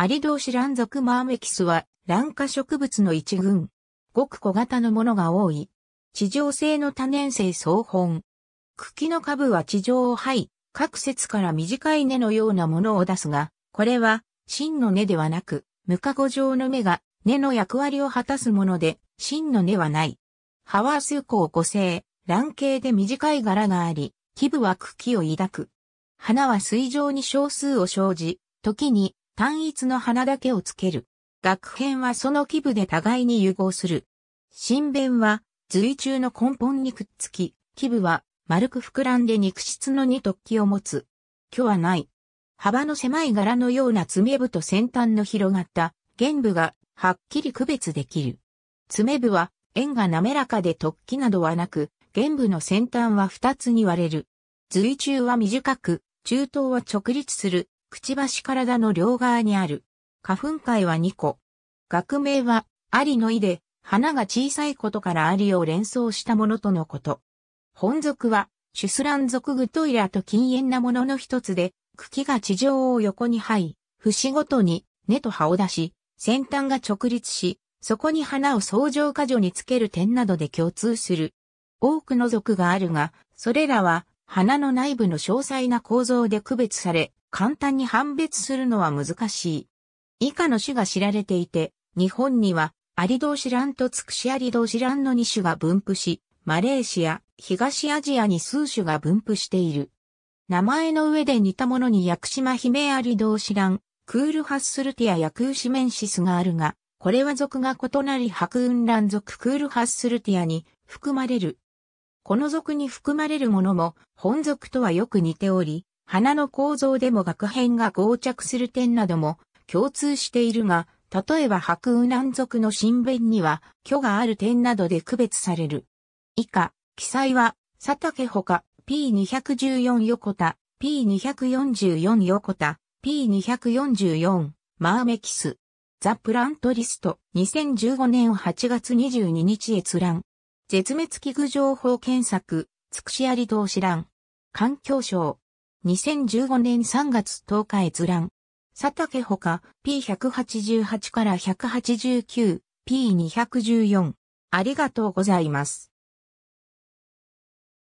アリ同士乱ラ属マーメキスは、乱化植物の一群。ごく小型のものが多い。地上性の多年生草本。茎の株は地上を這い、各節から短い根のようなものを出すが、これは、真の根ではなく、無加護状の芽が、根の役割を果たすもので、真の根はない。葉は数個を個性、蘭形で短い柄があり、基部は茎を抱く。花は水上に少数を生じ、時に単一の花だけをつける。楽編はその基部で互いに融合する。新弁は髄中の根本にくっつき、基部は丸く膨らんで肉質の2。突起を持つ。虚はない。幅の狭い柄のような爪部と先端の広がった玄部がはっきり区別できる。爪部は円が滑らかで突起などはなく、玄部の先端は二つに割れる。髄中は短く、中東は直立するくちばし体の両側にある。花粉界は2個。学名は、アリの意で、花が小さいことからアリを連想したものとのこと。本属は、シュスラン属グトイラと禁煙なものの一つで、茎が地上を横に這い、節ごとに根と葉を出し、先端が直立し、そこに花を相乗果樹につける点などで共通する。多くの属があるが、それらは花の内部の詳細な構造で区別され、簡単に判別するのは難しい。以下の種が知られていて、日本には、アリドウシランとツクシアリドウシランの2種が分布し、マレーシア、東アジアに数種が分布している。名前の上で似たものに薬久島姫アリドウシラン、クールハッスルティアヤクウシメンシスがあるが、これは属が異なり白雲乱属クールハッスルティアに含まれる。この属に含まれるものも本属とはよく似ており、花の構造でも学片が合着する点なども共通しているが、例えば白雲南属の新弁には、虚がある点などで区別される。以下、記載は、佐竹ほか、P214 横田、P244 横田、P244、マーメキス。ザ・プラントリスト、2015年8月22日閲覧。絶滅危惧情報検索、つくしあり同士欄。環境省。2015年3月10日閲覧。佐竹ほか P188 から 189P214。ありがとうございます。